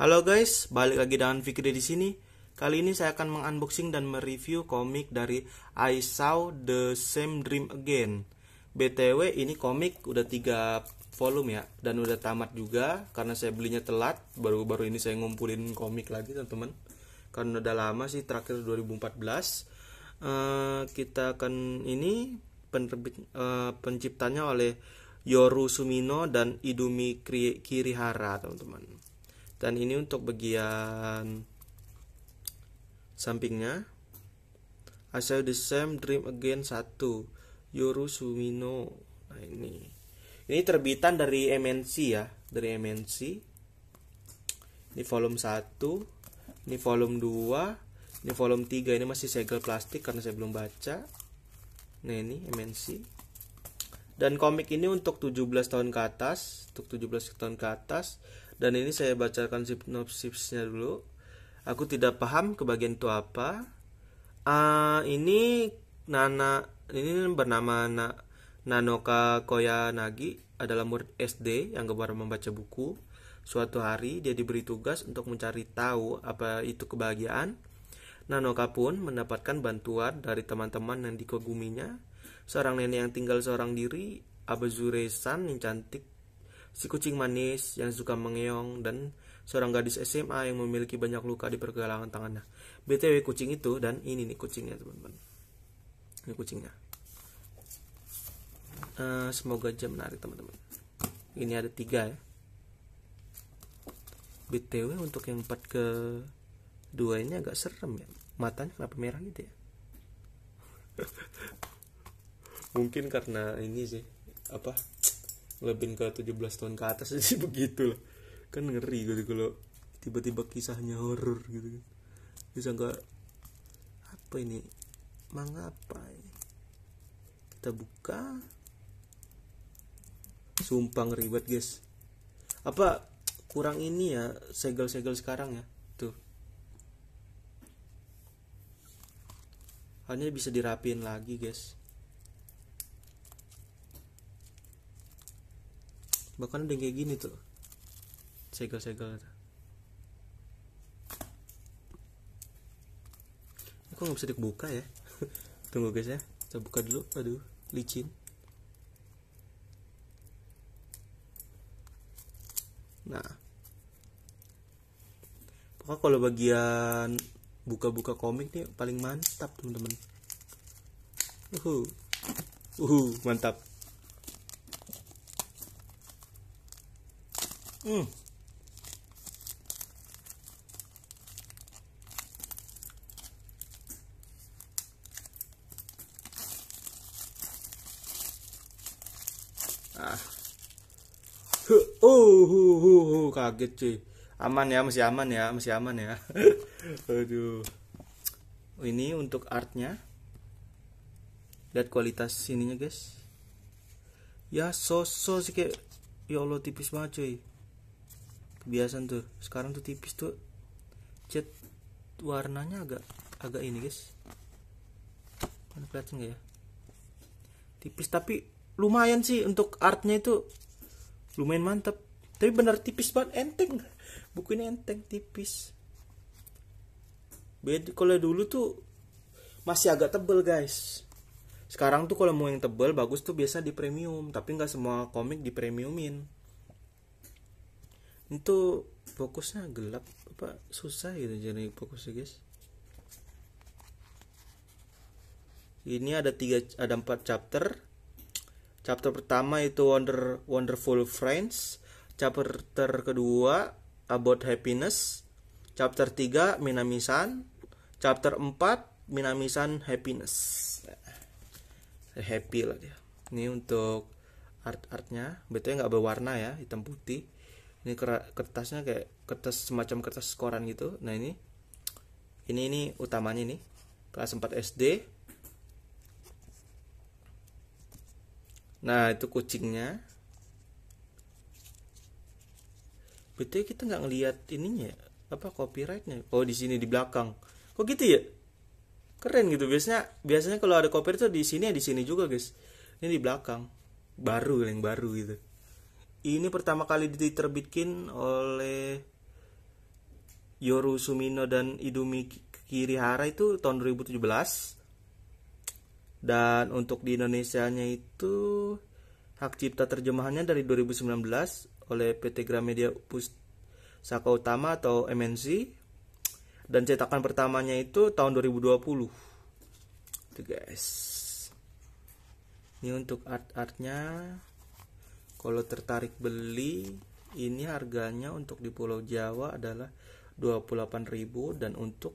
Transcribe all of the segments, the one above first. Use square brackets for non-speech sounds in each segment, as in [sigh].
Halo guys, balik lagi dengan Fikri di sini. Kali ini saya akan mengunboxing dan mereview komik dari I Saw The Same Dream Again. BTW ini komik udah 3 volume ya dan udah tamat juga karena saya belinya telat. Baru-baru ini saya ngumpulin komik lagi teman-teman. Karena udah lama sih terakhir 2014. Uh, eh, kita akan ini penerbit uh, penciptanya oleh Yoru Sumino dan Idumi Kirihara teman-teman dan ini untuk bagian sampingnya I saw the same dream again 1 Yoru Sumino nah ini ini terbitan dari MNC ya dari MNC ini volume 1 ini volume 2 ini volume 3 ini masih segel plastik karena saya belum baca nah ini MNC dan komik ini untuk 17 tahun ke atas, untuk 17 tahun ke atas. Dan ini saya bacakan sinopsisnya dulu. Aku tidak paham kebagian itu apa. Uh, ini Nana ini bernama Na, Nanoka Koyanagi adalah murid SD yang gemar membaca buku. Suatu hari dia diberi tugas untuk mencari tahu apa itu kebahagiaan. Nanoka pun mendapatkan bantuan dari teman-teman yang dikaguminya seorang nenek yang tinggal seorang diri, abazuresan yang cantik, si kucing manis yang suka mengeong, dan seorang gadis SMA yang memiliki banyak luka di pergelangan tangannya. BTW kucing itu dan ini nih kucingnya teman-teman. Ini kucingnya. Uh, semoga jam menarik teman-teman. Ini ada tiga ya. BTW untuk yang empat ke dua ini agak serem ya. Matanya kenapa merah gitu ya? [laughs] mungkin karena ini sih apa lebih ke 17 tahun ke atas [laughs] sih begitu lah kan ngeri gitu kalau tiba-tiba kisahnya horor gitu kan. bisa nggak apa ini manga kita buka sumpah ribet guys apa kurang ini ya segel-segel sekarang ya tuh hanya bisa dirapin lagi guys bahkan ada yang kayak gini tuh segel-segel itu kok nggak bisa dibuka ya [laughs] tunggu guys ya kita buka dulu aduh licin nah pokoknya kalau bagian buka-buka komik nih paling mantap teman-teman uhu uhu mantap Hmm. Ah. oh, kaget cuy. Aman ya, masih aman ya, masih aman ya. [laughs] Aduh. Ini untuk artnya. Lihat kualitas sininya guys. Ya, sosok sih kayak ya Allah tipis banget cuy kebiasaan tuh sekarang tuh tipis tuh cat warnanya agak agak ini guys mana kelihatan gak ya tipis tapi lumayan sih untuk artnya itu lumayan mantep tapi bener tipis banget enteng buku ini enteng tipis beda kalau dulu tuh masih agak tebel guys sekarang tuh kalau mau yang tebel bagus tuh biasa di premium tapi nggak semua komik di premiumin itu fokusnya gelap apa susah gitu jadi fokusnya guys ini ada tiga ada empat chapter chapter pertama itu wonder wonderful friends chapter kedua about happiness chapter 3 minamisan chapter 4 minamisan happiness happy lah dia ini untuk art artnya betulnya nggak berwarna ya hitam putih ini kertasnya kayak kertas semacam kertas koran gitu nah ini ini ini utamanya nih kelas 4 SD nah itu kucingnya betul kita nggak ngelihat ininya apa copyrightnya oh di sini di belakang kok gitu ya keren gitu biasanya biasanya kalau ada copyright tuh di sini ya di sini juga guys ini di belakang baru yang baru gitu ini pertama kali diterbitkin oleh Yoru Sumino dan Idumi Kirihara itu tahun 2017 dan untuk di Indonesia-nya itu hak cipta terjemahannya dari 2019 oleh PT Gramedia Pustaka Utama atau MNC dan cetakan pertamanya itu tahun 2020 itu guys ini untuk art-artnya kalau tertarik beli, ini harganya untuk di Pulau Jawa adalah 28.000 dan untuk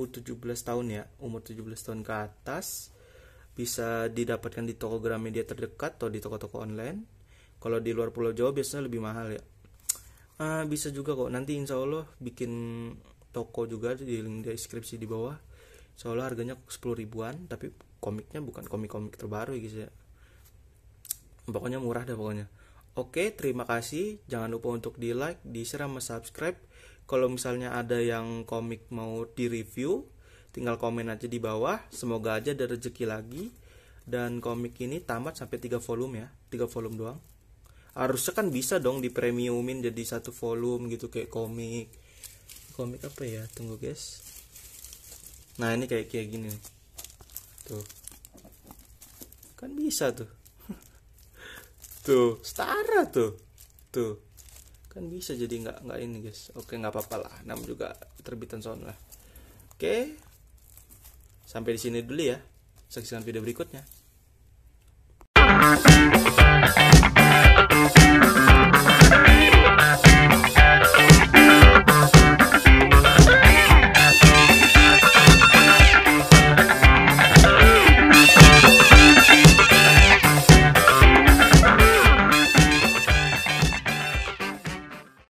U17 tahun ya, umur 17 tahun ke atas bisa didapatkan di toko Gramedia terdekat atau di toko-toko online. Kalau di luar Pulau Jawa biasanya lebih mahal ya. Uh, bisa juga kok nanti insya Allah bikin toko juga di link deskripsi di bawah. Insya Allah harganya 10 ribuan tapi komiknya bukan komik-komik terbaru ya guys ya pokoknya murah dah pokoknya Oke, terima kasih. Jangan lupa untuk di like, di share, sama subscribe. Kalau misalnya ada yang komik mau di review, tinggal komen aja di bawah. Semoga aja ada rezeki lagi. Dan komik ini tamat sampai 3 volume ya, 3 volume doang. Harusnya kan bisa dong di premiumin jadi satu volume gitu kayak komik. Komik apa ya? Tunggu guys. Nah ini kayak kayak gini. Tuh. Kan bisa tuh tuh setara tuh tuh kan bisa jadi nggak nggak ini guys oke nggak apa-apa lah nam juga terbitan sound lah oke sampai di sini dulu ya saksikan video berikutnya